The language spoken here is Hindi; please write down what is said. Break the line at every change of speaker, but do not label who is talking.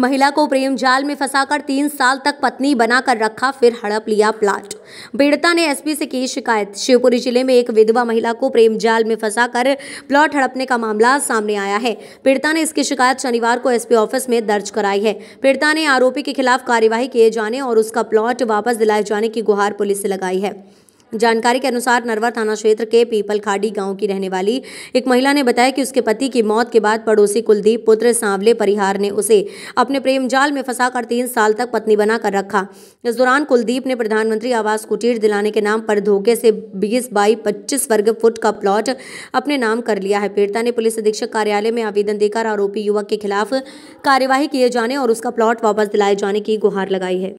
महिला को प्रेम जाल में फंसाकर तीन साल तक पत्नी बनाकर रखा फिर हड़प लिया प्लाट पीड़िता ने एसपी से की शिकायत शिवपुरी जिले में एक विधवा महिला को प्रेम जाल में फंसाकर प्लॉट हड़पने का मामला सामने आया है पीड़िता ने इसकी शिकायत शनिवार को एसपी ऑफिस में दर्ज कराई है पीड़िता ने आरोपी के खिलाफ कार्यवाही किए जाने और उसका प्लॉट वापस दिलाए जाने की गुहार पुलिस से लगाई है जानकारी के अनुसार नरवा थाना क्षेत्र के पीपल खाड़ी गांव की रहने वाली एक महिला ने बताया कि उसके पति की मौत के बाद पड़ोसी कुलदीप पुत्र सांवले परिहार ने उसे अपने प्रेम जाल में फंसाकर तीन साल तक पत्नी बनाकर रखा इस दौरान कुलदीप ने प्रधानमंत्री आवास कुटीर दिलाने के नाम पर धोखे से बीस बाई पच्चीस वर्ग फुट का प्लॉट अपने नाम कर लिया है पीड़िता ने पुलिस अधीक्षक कार्यालय में आवेदन देकर आरोपी युवक के खिलाफ कार्यवाही किए जाने और उसका प्लॉट वापस दिलाए जाने की गुहार लगाई है